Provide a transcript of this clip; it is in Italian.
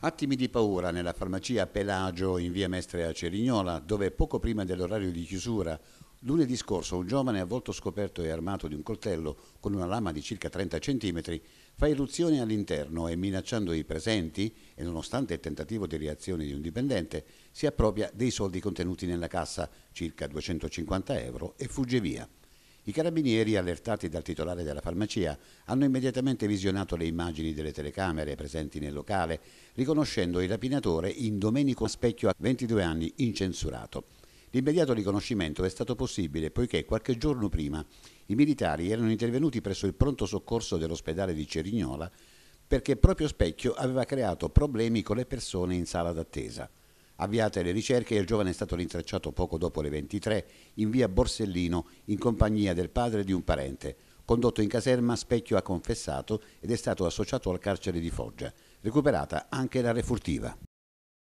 Attimi di paura nella farmacia Pelagio in via Mestre a Cerignola, dove poco prima dell'orario di chiusura, lunedì scorso un giovane avvolto scoperto e armato di un coltello con una lama di circa 30 cm fa irruzione all'interno e minacciando i presenti e nonostante il tentativo di reazione di un dipendente si appropria dei soldi contenuti nella cassa, circa 250 euro, e fugge via. I carabinieri, allertati dal titolare della farmacia, hanno immediatamente visionato le immagini delle telecamere presenti nel locale, riconoscendo il rapinatore in Domenico Specchio, a 22 anni, incensurato. L'immediato riconoscimento è stato possibile poiché qualche giorno prima i militari erano intervenuti presso il pronto soccorso dell'ospedale di Cerignola perché proprio Specchio aveva creato problemi con le persone in sala d'attesa. Avviate le ricerche, il giovane è stato rintracciato poco dopo le 23 in via Borsellino in compagnia del padre e di un parente. Condotto in caserma, Specchio ha confessato ed è stato associato al carcere di Foggia. Recuperata anche la refurtiva.